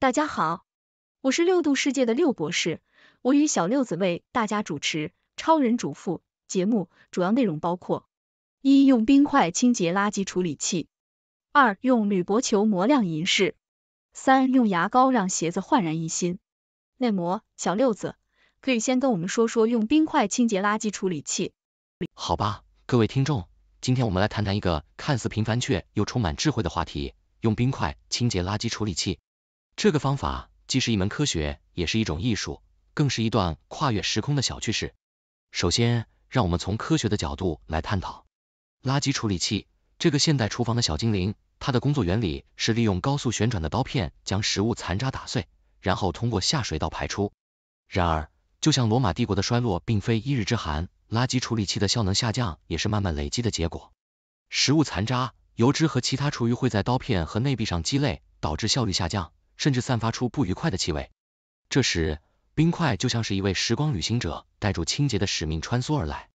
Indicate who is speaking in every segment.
Speaker 1: 大家好，我是六度世界的六博士，我与小六子为大家主持《超人主妇》节目，主要内容包括：一、用冰块清洁垃圾处理器；二、用铝箔球磨亮银饰；三、用牙膏让鞋子焕然一新。内膜，小六子，可以先跟我们说说用冰块清洁垃圾处理器。好吧，
Speaker 2: 各位听众，今天我们来谈谈一个看似平凡却又充满智慧的话题，用冰块清洁垃圾处理器。这个方法既是一门科学，也是一种艺术，更是一段跨越时空的小趣事。首先，让我们从科学的角度来探讨垃圾处理器这个现代厨房的小精灵。它的工作原理是利用高速旋转的刀片将食物残渣打碎，然后通过下水道排出。然而，就像罗马帝国的衰落并非一日之寒，垃圾处理器的效能下降也是慢慢累积的结果。食物残渣、油脂和其他厨余会在刀片和内壁上积累，导致效率下降。甚至散发出不愉快的气味。这时，冰块就像是一位时光旅行者，带着清洁的使命穿梭而来。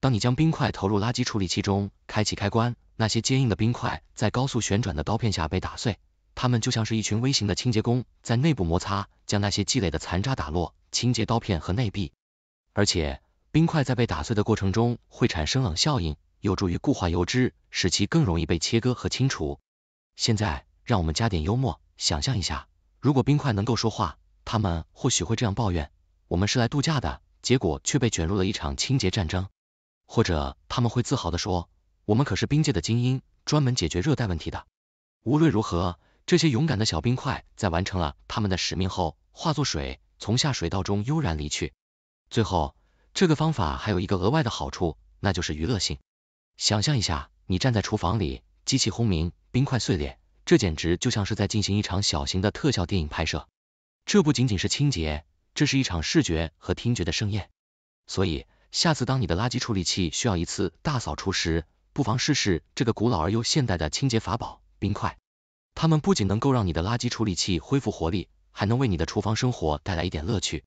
Speaker 2: 当你将冰块投入垃圾处理器中，开启开关，那些坚硬的冰块在高速旋转的刀片下被打碎，它们就像是一群微型的清洁工，在内部摩擦，将那些积累的残渣打落，清洁刀片和内壁。而且，冰块在被打碎的过程中会产生冷效应，有助于固化油脂，使其更容易被切割和清除。现在，让我们加点幽默。想象一下，如果冰块能够说话，他们或许会这样抱怨：我们是来度假的，结果却被卷入了一场清洁战争。或者他们会自豪地说：我们可是冰界的精英，专门解决热带问题的。无论如何，这些勇敢的小冰块在完成了他们的使命后，化作水，从下水道中悠然离去。最后，这个方法还有一个额外的好处，那就是娱乐性。想象一下，你站在厨房里，机器轰鸣，冰块碎裂。这简直就像是在进行一场小型的特效电影拍摄。这不仅仅是清洁，这是一场视觉和听觉的盛宴。所以，下次当你的垃圾处理器需要一次大扫除时，不妨试试这个古老而又现代的清洁法宝——冰块。它们不仅能够让你的垃圾处理器恢复活力，还能为你的厨房生活带来一点乐趣。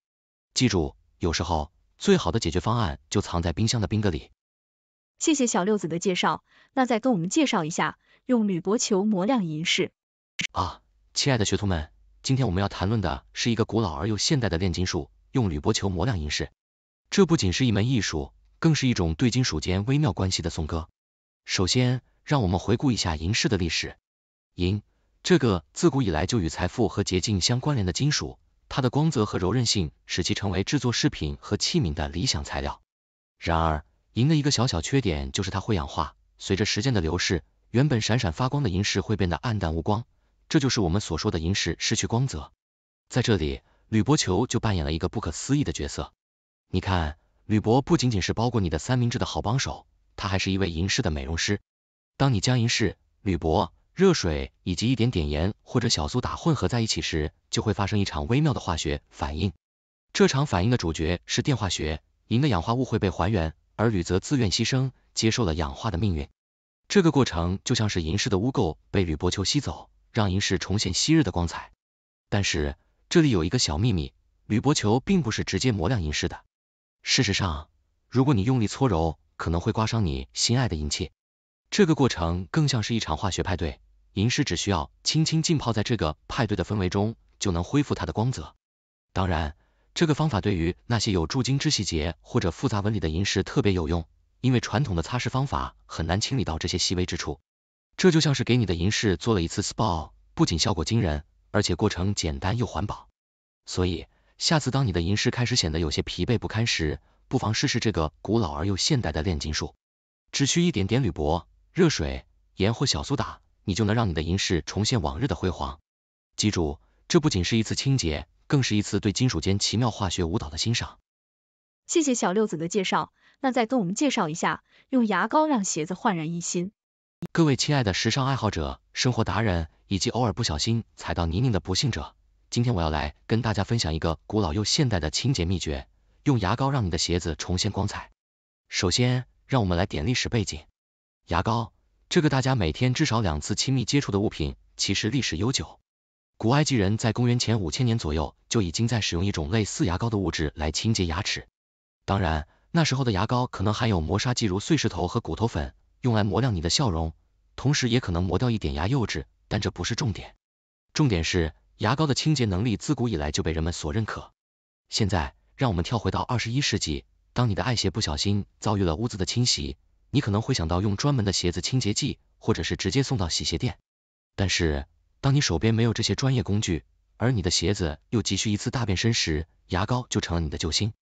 Speaker 2: 记住，有时候最好的解决方案就藏在冰箱的冰格里。
Speaker 1: 谢谢小六子的介绍，那再跟我们介绍一下。用铝箔球磨亮银饰。
Speaker 2: 啊，亲爱的学徒们，今天我们要谈论的是一个古老而又现代的炼金术——用铝箔球磨亮银饰。这不仅是一门艺术，更是一种对金属间微妙关系的颂歌。首先，让我们回顾一下银饰的历史。银，这个自古以来就与财富和洁净相关联的金属，它的光泽和柔韧性使其成为制作饰品和器皿的理想材料。然而，银的一个小小缺点就是它会氧化，随着时间的流逝。原本闪闪发光的银饰会变得暗淡无光，这就是我们所说的银饰失去光泽。在这里，铝箔球就扮演了一个不可思议的角色。你看，铝箔不仅仅是包裹你的三明治的好帮手，它还是一位银饰的美容师。当你将银饰、铝箔、热水以及一点点盐或者小苏打混合在一起时，就会发生一场微妙的化学反应。这场反应的主角是电化学，银的氧化物会被还原，而铝则自愿牺牲，接受了氧化的命运。这个过程就像是银饰的污垢被铝箔球吸走，让银饰重现昔日的光彩。但是这里有一个小秘密，铝箔球并不是直接磨亮银饰的。事实上，如果你用力搓揉，可能会刮伤你心爱的银器。这个过程更像是一场化学派对，银饰只需要轻轻浸泡在这个派对的氛围中，就能恢复它的光泽。当然，这个方法对于那些有铸金之细节或者复杂纹理的银饰特别有用。因为传统的擦拭方法很难清理到这些细微之处，这就像是给你的银饰做了一次 spa，不仅效果惊人，而且过程简单又环保。所以，下次当你的银饰开始显得有些疲惫不堪时，不妨试试这个古老而又现代的炼金术。只需一点点铝箔、热水、盐或小苏打，你就能让你的银饰重现往日的辉煌。记住，这不仅是一次清洁，更是一次对金属间奇妙化学舞蹈的欣赏。
Speaker 1: 谢谢小六子的介绍。那再跟我们介绍一下，用牙膏让鞋子焕然一新。
Speaker 2: 各位亲爱的时尚爱好者、生活达人以及偶尔不小心踩到泥泞的不幸者，今天我要来跟大家分享一个古老又现代的清洁秘诀，用牙膏让你的鞋子重现光彩。首先，让我们来点历史背景。牙膏，这个大家每天至少两次亲密接触的物品，其实历史悠久。古埃及人在公元前五千年左右就已经在使用一种类似牙膏的物质来清洁牙齿。当然。那时候的牙膏可能含有磨砂剂，如碎石头和骨头粉，用来磨亮你的笑容，同时也可能磨掉一点牙釉质，但这不是重点。重点是，牙膏的清洁能力自古以来就被人们所认可。现在，让我们跳回到二十一世纪，当你的爱鞋不小心遭遇了污渍的侵袭，你可能会想到用专门的鞋子清洁剂，或者是直接送到洗鞋店。但是，当你手边没有这些专业工具，而你的鞋子又急需一次大变身时，牙膏就成了你的救星。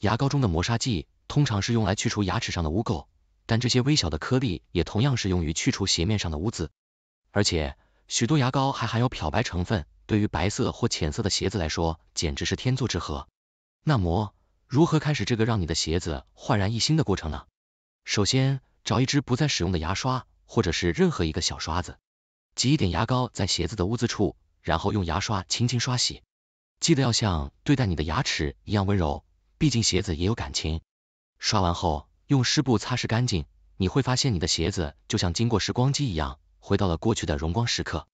Speaker 2: 牙膏中的磨砂剂。通常是用来去除牙齿上的污垢，但这些微小的颗粒也同样是用于去除鞋面上的污渍。而且，许多牙膏还含有漂白成分，对于白色或浅色的鞋子来说，简直是天作之合。那么，如何开始这个让你的鞋子焕然一新的过程呢？首先，找一支不再使用的牙刷，或者是任何一个小刷子，挤一点牙膏在鞋子的污渍处，然后用牙刷轻轻刷洗。记得要像对待你的牙齿一样温柔，毕竟鞋子也有感情。刷完后，用湿布擦拭干净，你会发现你的鞋子就像经过时光机一样，回到了过去的荣光时刻。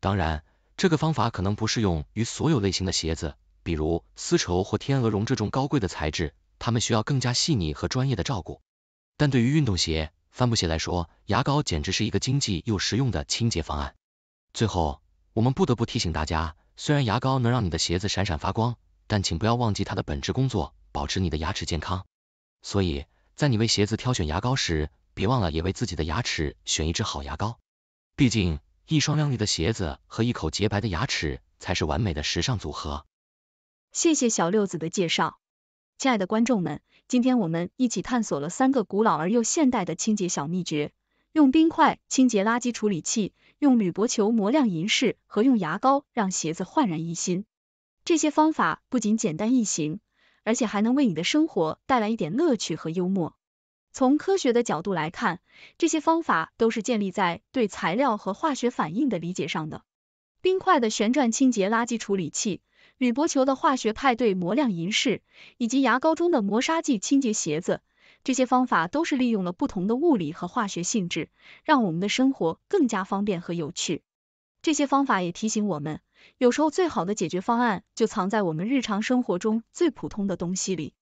Speaker 2: 当然，这个方法可能不适用于所有类型的鞋子，比如丝绸或天鹅绒这种高贵的材质，它们需要更加细腻和专业的照顾。但对于运动鞋、帆布鞋来说，牙膏简直是一个经济又实用的清洁方案。最后，我们不得不提醒大家，虽然牙膏能让你的鞋子闪闪发光，但请不要忘记它的本职工作，保持你的牙齿健康。所以在你为鞋子挑选牙膏时，别忘了也为自己的牙齿选一支好牙膏。毕竟，一双亮丽的鞋子和一口洁白的牙齿才是完美的时尚组合。
Speaker 1: 谢谢小六子的介绍，亲爱的观众们，今天我们一起探索了三个古老而又现代的清洁小秘诀：用冰块清洁垃圾处理器，用铝箔球磨亮银饰，和用牙膏让鞋子焕然一新。这些方法不仅简单易行。而且还能为你的生活带来一点乐趣和幽默。从科学的角度来看，这些方法都是建立在对材料和化学反应的理解上的。冰块的旋转清洁垃圾处理器、铝箔球的化学派对磨亮银饰，以及牙膏中的磨砂剂清洁鞋子，这些方法都是利用了不同的物理和化学性质，让我们的生活更加方便和有趣。这些方法也提醒我们。有时候最好的解决方案就藏在我们日常生活中最普通的东西里，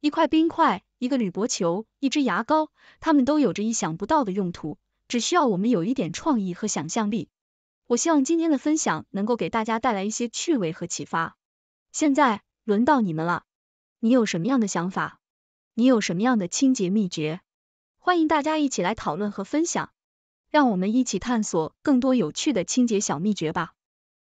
Speaker 1: 一块冰块，一个铝箔球，一支牙膏，它们都有着意想不到的用途，只需要我们有一点创意和想象力。我希望今天的分享能够给大家带来一些趣味和启发。现在轮到你们了，你有什么样的想法？你有什么样的清洁秘诀？欢迎大家一起来讨论和分享，让我们一起探索更多有趣的清洁小秘诀吧。